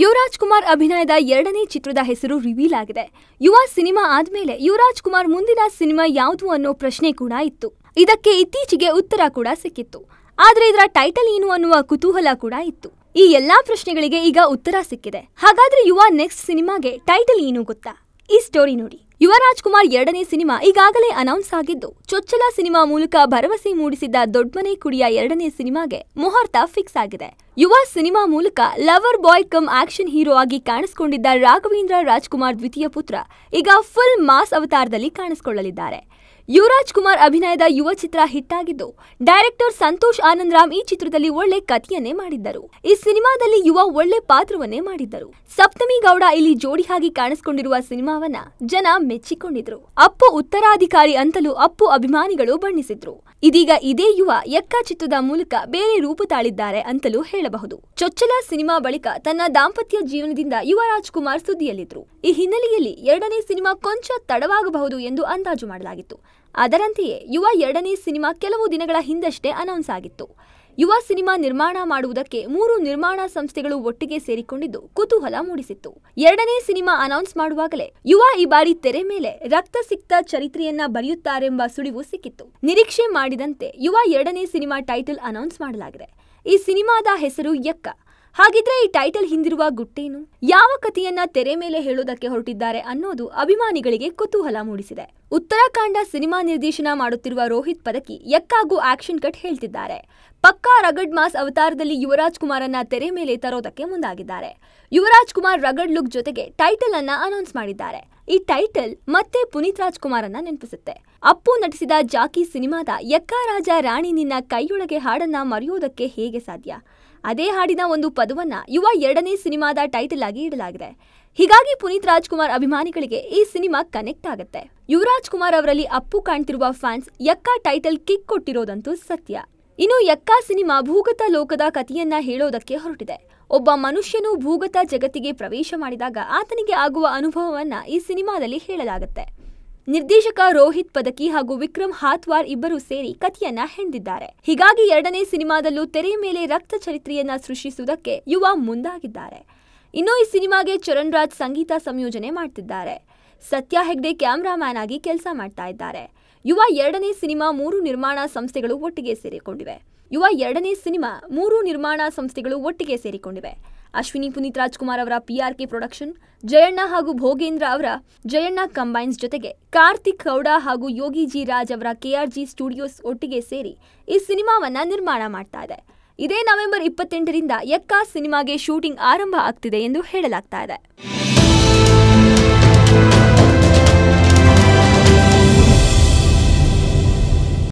ಯುವರಾಜ್ ಕುಮಾರ್ ಅಭಿನಯದ ಎರಡನೇ ಚಿತ್ರದ ಹೆಸರು ರಿವೀಲ್ ಆಗಿದೆ ಯುವ ಸಿನಿಮಾ ಆದ್ಮೇಲೆ ಯುವರಾಜ್ ಕುಮಾರ್ ಮುಂದಿನ ಸಿನಿಮಾ ಯಾವುದು ಅನ್ನೋ ಪ್ರಶ್ನೆ ಕೂಡ ಇತ್ತು ಇದಕ್ಕೆ ಇತ್ತೀಚೆಗೆ ಉತ್ತರ ಕೂಡ ಸಿಕ್ಕಿತ್ತು ಆದ್ರೆ ಇದರ ಟೈಟಲ್ ಏನು ಅನ್ನುವ ಕುತೂಹಲ ಕೂಡ ಇತ್ತು ಈ ಎಲ್ಲಾ ಪ್ರಶ್ನೆಗಳಿಗೆ ಈಗ ಉತ್ತರ ಸಿಕ್ಕಿದೆ ಹಾಗಾದ್ರೆ ಯುವ ನೆಕ್ಸ್ಟ್ ಸಿನಿಮಾಗೆ ಟೈಟಲ್ ಏನು ಗೊತ್ತಾ ಈ ಸ್ಟೋರಿ ನೋಡಿ ಯುವರಾಜ್ ಕುಮಾರ್ ಎರಡನೇ ಸಿನಿಮಾ ಈಗಾಗಲೇ ಅನೌನ್ಸ್ ಆಗಿದ್ದು ಚೊಚ್ಚಲ ಸಿನಿಮಾ ಮೂಲಕ ಭರವಸೆ ಮೂಡಿಸಿದ್ದ ದೊಡ್ಡಮನೆ ಕುಡಿಯ ಎರಡನೇ ಸಿನಿಮಾಗೆ ಮುಹೂರ್ತ ಫಿಕ್ಸ್ ಆಗಿದೆ ಯುವ ಸಿನಿಮಾ ಮೂಲಕ lover boy cum action hero ಆಗಿ ಕಾಣಿಸಿಕೊಂಡಿದ್ದ ರಾಘವೇಂದ್ರ ರಾಜ್ಕುಮಾರ್ ದ್ವಿತೀಯ ಪುತ್ರ ಈಗ ಫುಲ್ ಮಾಸ್ ಅವತಾರದಲ್ಲಿ ಕಾಣಿಸಿಕೊಳ್ಳಲಿದ್ದಾರೆ ಯುವರಾಜ್ ಕುಮಾರ್ ಅಭಿನಯದ ಯುವ ಚಿತ್ರ ಆಗಿದ್ದು ಡೈರೆಕ್ಟರ್ ಸಂತೋಷ್ ಆನಂದ್ ರಾಮ್ ಈ ಚಿತ್ರದಲ್ಲಿ ಒಳ್ಳೆ ಕಥೆಯನ್ನೇ ಮಾಡಿದ್ದರು ಈ ಸಿನಿಮಾದಲ್ಲಿ ಯುವ ಒಳ್ಳೆ ಪಾತ್ರವನ್ನೇ ಮಾಡಿದ್ದರು ಸಪ್ತಮಿ ಗೌಡ ಇಲ್ಲಿ ಜೋಡಿಯಾಗಿ ಕಾಣಿಸಿಕೊಂಡಿರುವ ಸಿನಿಮಾವನ್ನ ಜನ ಮೆಚ್ಚಿಕೊಂಡಿದ್ರು ಅಪ್ಪು ಉತ್ತರಾಧಿಕಾರಿ ಅಂತಲೂ ಅಪ್ಪು ಅಭಿಮಾನಿಗಳು ಬಣ್ಣಿಸಿದ್ರು ಇದೀಗ ಇದೇ ಯುವ ಎಕ್ಕ ಚಿತ್ರದ ಮೂಲಕ ಬೇರೆ ರೂಪು ತಾಳಿದ್ದಾರೆ ಅಂತಲೂ ಹೇಳಬಹುದು ಚೊಚ್ಚಲ ಸಿನಿಮಾ ಬಳಿಕ ತನ್ನ ದಾಂಪತ್ಯ ಜೀವನದಿಂದ ಯುವರಾಜ್ ಕುಮಾರ್ ಸುದ್ದಿಯಲ್ಲಿದ್ರು ಈ ಹಿನ್ನೆಲೆಯಲ್ಲಿ ಎರಡನೇ ಸಿನಿಮಾ ಕೊಂಚ ತಡವಾಗಬಹುದು ಎಂದು ಅಂದಾಜು ಮಾಡಲಾಗಿತ್ತು ಅದರಂತೆಯೇ ಯುವ ಎರಡನೇ ಸಿನಿಮಾ ಕೆಲವು ದಿನಗಳ ಹಿಂದಷ್ಟೇ ಅನೌನ್ಸ್ ಆಗಿತ್ತು ಯುವ ಸಿನಿಮಾ ನಿರ್ಮಾಣ ಮಾಡುವುದಕ್ಕೆ ಮೂರು ನಿರ್ಮಾಣ ಸಂಸ್ಥೆಗಳು ಒಟ್ಟಿಗೆ ಸೇರಿಕೊಂಡಿದ್ದು ಕುತೂಹಲ ಮೂಡಿಸಿತ್ತು ಎರಡನೇ ಸಿನಿಮಾ ಅನೌನ್ಸ್ ಮಾಡುವಾಗಲೇ ಯುವ ಈ ಬಾರಿ ತೆರೆ ಮೇಲೆ ರಕ್ತ ಸಿಕ್ತ ಚರಿತ್ರೆಯನ್ನ ಬರೆಯುತ್ತಾರೆಂಬ ಸುಳಿವು ಸಿಕ್ಕಿತ್ತು ನಿರೀಕ್ಷೆ ಮಾಡಿದಂತೆ ಯುವ ಎರಡನೇ ಸಿನಿಮಾ ಟೈಟಲ್ ಅನೌನ್ಸ್ ಮಾಡಲಾಗಿದೆ ಈ ಸಿನಿಮಾದ ಹೆಸರು ಯಕ್ಕ ಹಾಗಿದ್ರೆ ಈ ಟೈಟಲ್ ಹಿಂದಿರುವ ಗುಟ್ಟೇನು ಯಾವ ಕಥೆಯನ್ನ ತೆರೆ ಮೇಲೆ ಹೇಳೋದಕ್ಕೆ ಹೊರಟಿದ್ದಾರೆ ಅನ್ನೋದು ಅಭಿಮಾನಿಗಳಿಗೆ ಕುತೂಹಲ ಮೂಡಿಸಿದೆ ಉತ್ತರಾಖಂಡ ಸಿನಿಮಾ ನಿರ್ದೇಶನ ಮಾಡುತ್ತಿರುವ ರೋಹಿತ್ ಪದಕಿ ಎಕ್ಕಾಗೂ ಆಕ್ಷನ್ ಕಟ್ ಹೇಳ್ತಿದ್ದಾರೆ ಪಕ್ಕಾ ರಗಡ್ ಮಾಸ್ ಅವತಾರದಲ್ಲಿ ಯುವರಾಜ್ ಕುಮಾರ್ ಅನ್ನ ತೆರೆ ಮೇಲೆ ತರೋದಕ್ಕೆ ಮುಂದಾಗಿದ್ದಾರೆ ಯುವರಾಜ್ ಕುಮಾರ್ ರಗಡ್ ಲುಕ್ ಜೊತೆಗೆ ಟೈಟಲ್ ಅನ್ನ ಅನೌನ್ಸ್ ಮಾಡಿದ್ದಾರೆ ಈ ಟೈಟಲ್ ಮತ್ತೆ ಪುನೀತ್ ರಾಜ್ ಅನ್ನ ನೆನಪಿಸುತ್ತೆ ಅಪ್ಪು ನಟಿಸಿದ ಜಾಕಿ ಸಿನಿಮಾದ ಎಕ್ಕ ರಾಜ ರಾಣಿ ನಿನ್ನ ಕೈಯೊಳಗೆ ಹಾಡನ್ನ ಮರೆಯೋದಕ್ಕೆ ಹೇಗೆ ಸಾಧ್ಯ ಅದೇ ಹಾಡಿನ ಒಂದು ಪದವನ್ನ ಯುವ ಎರಡನೇ ಸಿನಿಮಾದ ಟೈಟಲ್ ಆಗಿ ಇಡಲಾಗಿದೆ ಹೀಗಾಗಿ ಪುನೀತ್ ರಾಜ್ಕುಮಾರ್ ಅಭಿಮಾನಿಗಳಿಗೆ ಈ ಸಿನಿಮಾ ಕನೆಕ್ಟ್ ಆಗುತ್ತೆ ಯುವರಾಜ್ ಕುಮಾರ್ ಅವರಲ್ಲಿ ಅಪ್ಪು ಕಾಣ್ತಿರುವ ಫ್ಯಾನ್ಸ್ ಯಕ್ಕ ಟೈಟಲ್ ಕಿಕ್ ಕೊಟ್ಟಿರೋದಂತೂ ಸತ್ಯ ಇನ್ನು ಯಕ್ಕ ಸಿನಿಮಾ ಭೂಗತ ಲೋಕದ ಕಥೆಯನ್ನ ಹೇಳೋದಕ್ಕೆ ಹೊರಟಿದೆ ಒಬ್ಬ ಮನುಷ್ಯನು ಭೂಗತ ಜಗತ್ತಿಗೆ ಪ್ರವೇಶ ಮಾಡಿದಾಗ ಆತನಿಗೆ ಆಗುವ ಅನುಭವವನ್ನ ಈ ಸಿನಿಮಾದಲ್ಲಿ ಹೇಳಲಾಗುತ್ತೆ ನಿರ್ದೇಶಕ ರೋಹಿತ್ ಪದಕಿ ಹಾಗೂ ವಿಕ್ರಮ್ ಹಾತ್ವಾರ್ ಇಬ್ಬರು ಸೇರಿ ಕಥೆಯನ್ನ ಹೆಂಡಿದ್ದಾರೆ ಹೀಗಾಗಿ ಎರಡನೇ ಸಿನಿಮಾದಲ್ಲೂ ತೆರೆ ಮೇಲೆ ರಕ್ತ ಚರಿತ್ರೆಯನ್ನ ಸೃಷ್ಟಿಸುವುದಕ್ಕೆ ಯುವ ಮುಂದಾಗಿದ್ದಾರೆ ಇನ್ನು ಈ ಸಿನಿಮಾಗೆ ಚರಣ್ ರಾಜ್ ಸಂಗೀತ ಸಂಯೋಜನೆ ಮಾಡ್ತಿದ್ದಾರೆ ಸತ್ಯ ಹೆಗ್ಡೆ ಕ್ಯಾಮ್ರಾಮ್ಯಾನ್ ಆಗಿ ಕೆಲಸ ಮಾಡ್ತಾ ಇದ್ದಾರೆ ಯುವ ಎರಡನೇ ಸಿನಿಮಾ ಮೂರು ನಿರ್ಮಾಣ ಸಂಸ್ಥೆಗಳು ಒಟ್ಟಿಗೆ ಸೇರಿಕೊಂಡಿವೆ ಯುವ ಎರಡನೇ ಸಿನಿಮಾ ಮೂರು ನಿರ್ಮಾಣ ಸಂಸ್ಥೆಗಳು ಒಟ್ಟಿಗೆ ಸೇರಿಕೊಂಡಿವೆ ಅಶ್ವಿನಿ ಪುನೀತ್ ರಾಜ್ಕುಮಾರ್ ಅವರ ಪಿಆರ್ಕೆ ಪ್ರೊಡಕ್ಷನ್ ಜಯಣ್ಣ ಹಾಗೂ ಭೋಗೇಂದ್ರ ಅವರ ಜಯಣ್ಣ ಕಂಬೈನ್ಸ್ ಜೊತೆಗೆ ಕಾರ್ತಿಕ್ ಗೌಡ ಹಾಗೂ ಯೋಗಿ ಜಿ ರಾಜ್ ಅವರ ಕೆಆರ್ಜಿ ಸ್ಟುಡಿಯೋಸ್ ಒಟ್ಟಿಗೆ ಸೇರಿ ಈ ಸಿನಿಮಾವನ್ನ ನಿರ್ಮಾಣ ಮಾಡ್ತಾ ಇದೆ ಇದೇ ನವೆಂಬರ್ ಇಪ್ಪತ್ತೆಂಟರಿಂದ ಎಕ್ಕಾ ಸಿನಿಮಾಗೆ ಶೂಟಿಂಗ್ ಆರಂಭ ಆಗ್ತಿದೆ ಎಂದು ಹೇಳಲಾಗ್ತಾ ಇದೆ